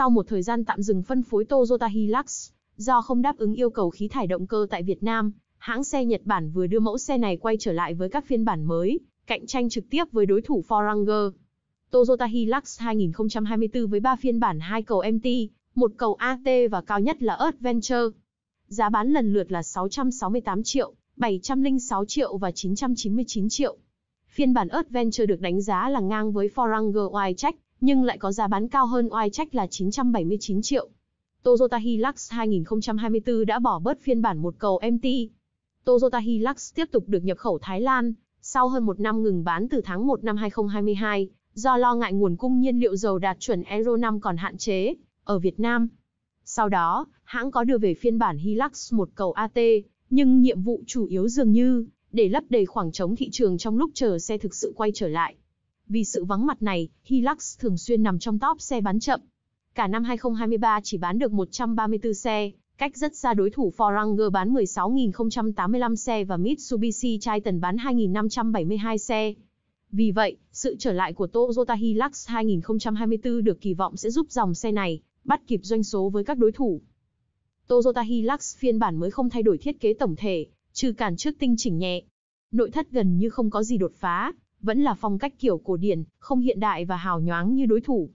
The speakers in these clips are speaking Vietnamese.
Sau một thời gian tạm dừng phân phối Toyota Hilux, do không đáp ứng yêu cầu khí thải động cơ tại Việt Nam, hãng xe Nhật Bản vừa đưa mẫu xe này quay trở lại với các phiên bản mới, cạnh tranh trực tiếp với đối thủ Ford Toyota Hilux 2024 với 3 phiên bản 2 cầu MT, 1 cầu AT và cao nhất là Adventure. Giá bán lần lượt là 668 triệu, 706 triệu và 999 triệu. Phiên bản Adventure được đánh giá là ngang với Ford Ranger Wildtrak nhưng lại có giá bán cao hơn oai trách là 979 triệu. Toyota Hilux 2024 đã bỏ bớt phiên bản một cầu MT. Toyota Hilux tiếp tục được nhập khẩu Thái Lan, sau hơn một năm ngừng bán từ tháng 1 năm 2022, do lo ngại nguồn cung nhiên liệu dầu đạt chuẩn Euro 5 còn hạn chế, ở Việt Nam. Sau đó, hãng có đưa về phiên bản Hilux một cầu AT, nhưng nhiệm vụ chủ yếu dường như để lấp đầy khoảng trống thị trường trong lúc chờ xe thực sự quay trở lại. Vì sự vắng mặt này, Hilux thường xuyên nằm trong top xe bán chậm. Cả năm 2023 chỉ bán được 134 xe, cách rất xa đối thủ Ford Ranger bán 16.085 xe và Mitsubishi Triton bán 2.572 xe. Vì vậy, sự trở lại của Toyota Hilux 2024 được kỳ vọng sẽ giúp dòng xe này bắt kịp doanh số với các đối thủ. Toyota Hilux phiên bản mới không thay đổi thiết kế tổng thể, trừ cản trước tinh chỉnh nhẹ. Nội thất gần như không có gì đột phá, vẫn là phong cách kiểu cổ điển, không hiện đại và hào nhoáng như đối thủ.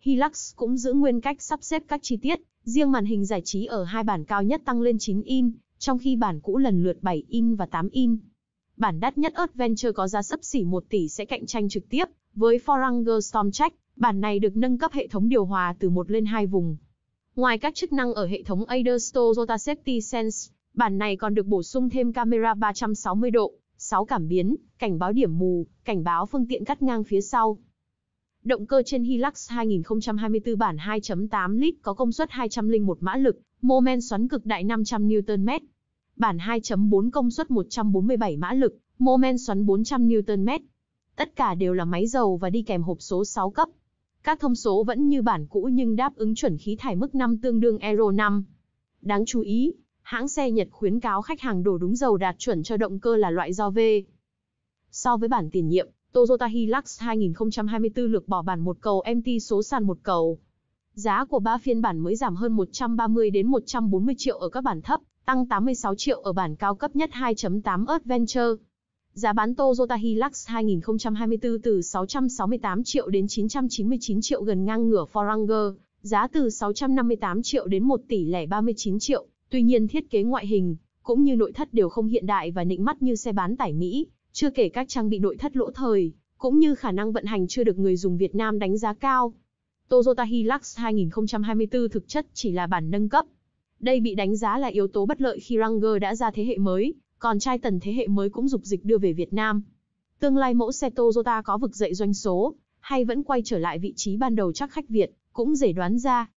Hilux cũng giữ nguyên cách sắp xếp các chi tiết, riêng màn hình giải trí ở hai bản cao nhất tăng lên 9 in, trong khi bản cũ lần lượt 7 in và 8 in. Bản đắt nhất Adventure có giá sấp xỉ 1 tỷ sẽ cạnh tranh trực tiếp với Forerunner Stormtrack, bản này được nâng cấp hệ thống điều hòa từ 1 lên 2 vùng. Ngoài các chức năng ở hệ thống Aider Store Rota Safety Sense, bản này còn được bổ sung thêm camera 360 độ, sáu cảm biến, cảnh báo điểm mù, cảnh báo phương tiện cắt ngang phía sau. Động cơ trên Hilux 2024 bản 2.8 lít có công suất 201 mã lực, mô men xoắn cực đại 500 Nm. Bản 2.4 công suất 147 mã lực, mô men xoắn 400 Nm. Tất cả đều là máy dầu và đi kèm hộp số 6 cấp. Các thông số vẫn như bản cũ nhưng đáp ứng chuẩn khí thải mức 5 tương đương Euro 5. Đáng chú ý, hãng xe Nhật khuyến cáo khách hàng đổ đúng dầu đạt chuẩn cho động cơ là loại do V. So với bản tiền nhiệm, Toyota Hilux 2024 lược bỏ bản một cầu MT số sàn một cầu. Giá của ba phiên bản mới giảm hơn 130 đến 140 triệu ở các bản thấp, tăng 86 triệu ở bản cao cấp nhất 2.8 Adventure. Giá bán Toyota Hilux 2024 từ 668 triệu đến 999 triệu gần ngang ngửa Forerunner, giá từ 658 triệu đến 1 tỷ lẻ 39 triệu. Tuy nhiên thiết kế ngoại hình, cũng như nội thất đều không hiện đại và nịnh mắt như xe bán tải Mỹ, chưa kể các trang bị nội thất lỗ thời, cũng như khả năng vận hành chưa được người dùng Việt Nam đánh giá cao. Toyota Hilux 2024 thực chất chỉ là bản nâng cấp. Đây bị đánh giá là yếu tố bất lợi khi Ranger đã ra thế hệ mới, còn trai tần thế hệ mới cũng dục dịch đưa về Việt Nam. Tương lai mẫu xe Toyota có vực dậy doanh số, hay vẫn quay trở lại vị trí ban đầu chắc khách Việt, cũng dễ đoán ra.